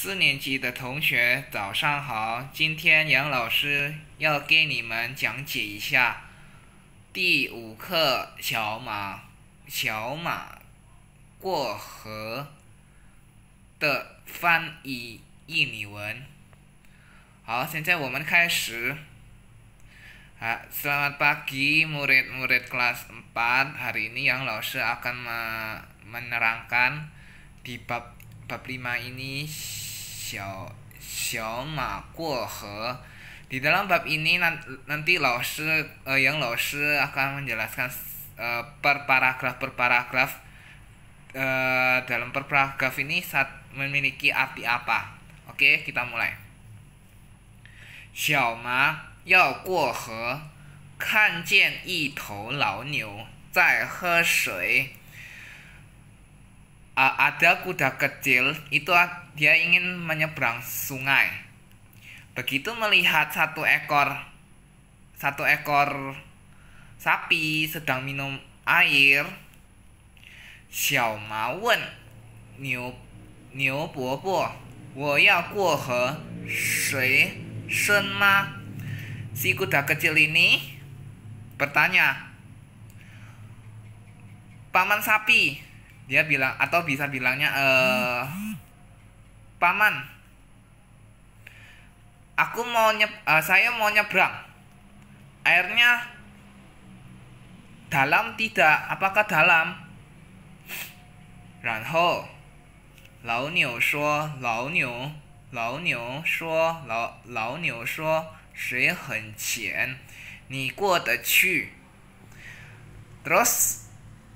四年级的同学早上好，今天杨老师要给你们讲解一下第五课《小马小马过河》的翻译译文。好，现在我们开始。Selamat pagi, murid-murid kelas empat. Hari ini, Yang 老 s akan menerangkan di bab bab lima ini. 小小马过河。Di dalam bab ini nanti Laoshi, uh, yang Laoshi akan menjelaskan uh, eh, per paragraf per paragraf uh, dalam per paragraf ini saat memiliki arti apa. Oke, kita mulai. Xiao Ma Yao Guo He, Kan Jian Yi Tou Lao Niu, Zai He Shui uh, ada kuda kecil itu dia ingin menyeberang sungai. Begitu melihat satu ekor satu ekor sapi sedang minum air, Xiao Ma Wen, Niu Niu Bo Bo, Wo Yao Guo He, Shui Shen Ma. Si kuda kecil ini bertanya, Paman sapi, dia bilang atau bisa bilangnya uh, paman aku mau nyep uh, saya mau nyebrang airnya dalam tidak apakah dalam qu terus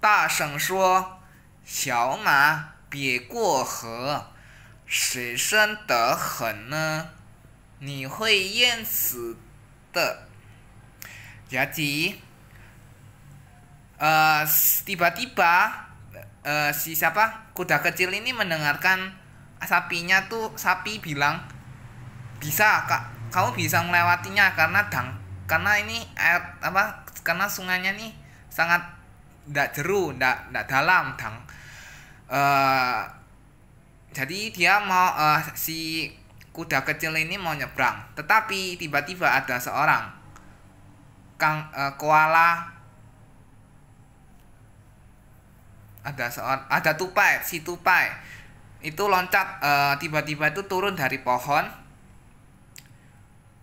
大声说：“小马，别过河，水深得很呢，你会淹死的。”jadi tiba-tiba si siapa kuda kecil ini mendengarkan sapinya tuh sapi bilang bisa kak kamu bisa melewatinya karena dang karena ini air apa karena sungainya nih sangat tidak jeru tidak tidak dalam tang uh, eh, jadi dia mau uh, si kuda kecil ini mau nyebrang tetapi tiba-tiba ada seorang kang uh, koala ada seorang ada tupai si tupai itu loncat tiba tiba-tiba itu turun dari pohon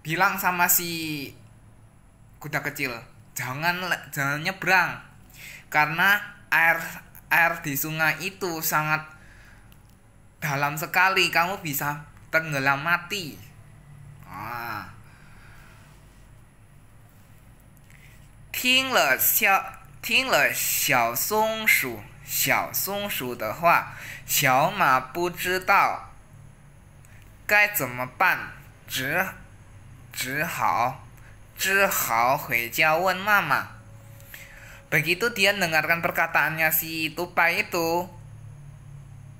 bilang sama si kuda kecil jangan jangan nyebrang karena air air di sungai itu sangat dalam sekali kamu bisa tenggelam mati ah 听了小听了小松鼠小松鼠的话，小马不知道该怎么办，只只好只好回家问妈妈。Begitu dia mendengarkan perkataannya si tupai itu,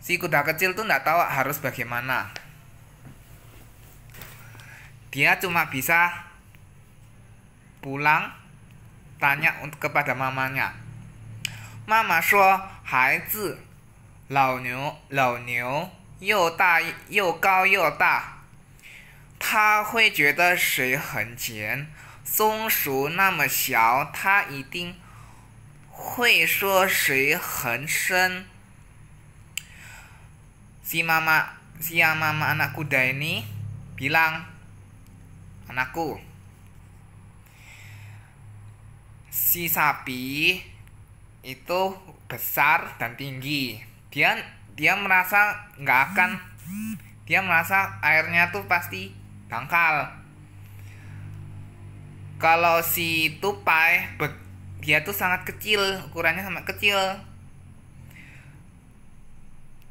si kuda kecil tuh nggak tahu harus bagaimana. Dia cuma bisa pulang tanya kepada mamanya. Mama 说：“孩子，老牛老牛又大又高又大，他会觉得水很甜。松鼠那么小，它一定。”会说水很深。Si si mama si mama anak kuda ini bilang anakku si sapi itu besar dan tinggi dia dia merasa nggak akan dia merasa airnya tuh pasti dangkal kalau si tupai dia tuh sangat kecil ukurannya sangat kecil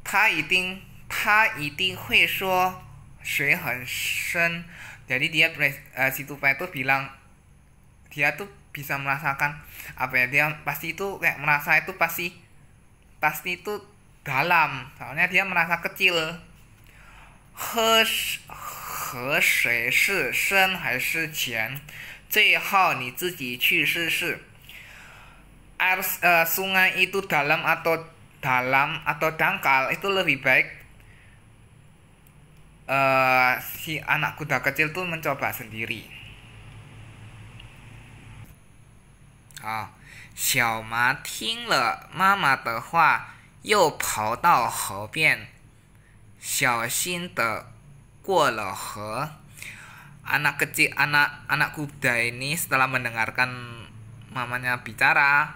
ta iting ta iting hui shuo shui hen shen jadi dia uh, si tupai tuh bilang dia tuh bisa merasakan apa ya dia pasti itu kayak merasa itu pasti pasti itu dalam soalnya dia merasa kecil he he shui shi shen hai shi qian air uh, sungai itu dalam atau dalam atau dangkal itu lebih baik uh, si anak kuda kecil tuh mencoba sendiri. Ah, Xiao Ma ting le mama de hua, you pao dao he bian. Xiao xin de guo le he. Anak kecil anak anak kuda ini setelah mendengarkan mamanya bicara,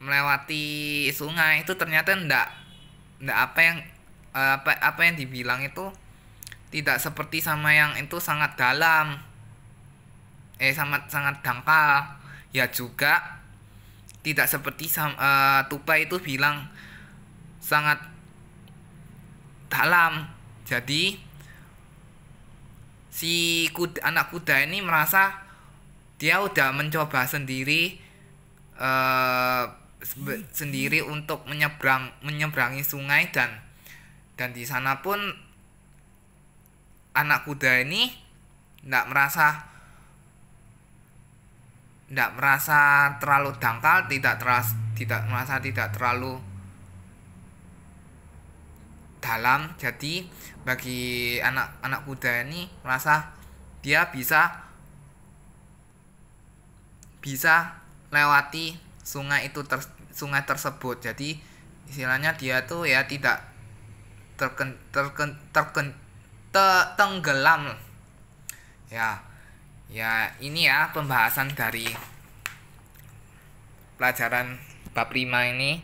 melewati sungai itu ternyata ndak ndak apa yang eh, apa apa yang dibilang itu tidak seperti sama yang itu sangat dalam eh sangat sangat dangkal ya juga tidak seperti sama uh, eh, tupai itu bilang sangat dalam jadi si kuda, anak kuda ini merasa dia udah mencoba sendiri uh, sendiri untuk menyeberang menyeberangi sungai dan dan di sana pun anak kuda ini tidak merasa tidak merasa terlalu dangkal tidak teras tidak merasa tidak terlalu dalam jadi bagi anak anak kuda ini merasa dia bisa bisa lewati sungai itu ter, sungai tersebut jadi istilahnya dia tuh ya tidak terken terken terken te, tenggelam ya ya ini ya pembahasan dari pelajaran bab 5 ini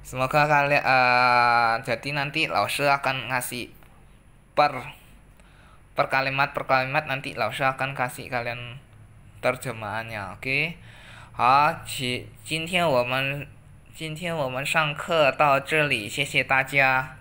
semoga kalian uh, jadi nanti Lause akan ngasih per per kalimat per kalimat nanti Lause akan kasih kalian terjemahannya oke okay? 好，今今天我们今天我们上课到这里，谢谢大家。